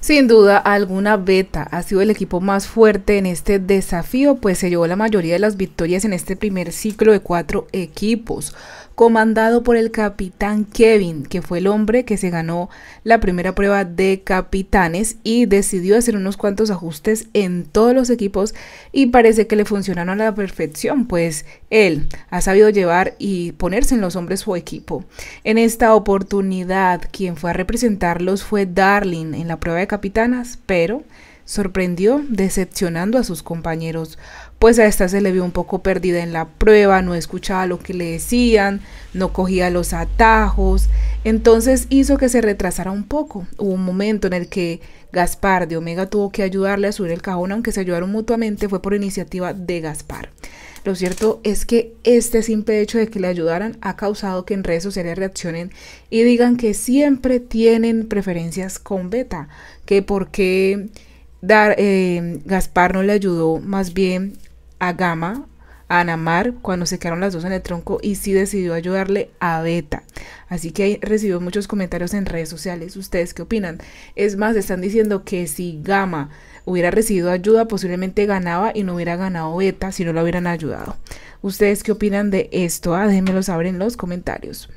Sin duda alguna, Beta ha sido el equipo más fuerte en este desafío, pues se llevó la mayoría de las victorias en este primer ciclo de cuatro equipos, comandado por el capitán Kevin, que fue el hombre que se ganó la primera prueba de capitanes y decidió hacer unos cuantos ajustes en todos los equipos y parece que le funcionaron a la perfección, pues él ha sabido llevar y ponerse en los hombres su equipo. En esta oportunidad, quien fue a representarlos fue Darling en la prueba de capitanas, pero sorprendió decepcionando a sus compañeros, pues a esta se le vio un poco perdida en la prueba, no escuchaba lo que le decían, no cogía los atajos, entonces hizo que se retrasara un poco. Hubo un momento en el que Gaspar de Omega tuvo que ayudarle a subir el cajón, aunque se ayudaron mutuamente, fue por iniciativa de Gaspar. Lo cierto es que este simple hecho de que le ayudaran ha causado que en redes sociales reaccionen y digan que siempre tienen preferencias con Beta, que porque Dar, eh, Gaspar no le ayudó más bien a Gama, a Anamar, cuando se quedaron las dos en el tronco y sí decidió ayudarle a Beta. Así que recibido muchos comentarios en redes sociales. ¿Ustedes qué opinan? Es más, están diciendo que si Gama hubiera recibido ayuda, posiblemente ganaba y no hubiera ganado Beta si no lo hubieran ayudado. ¿Ustedes qué opinan de esto? Ah, déjenmelo saber en los comentarios.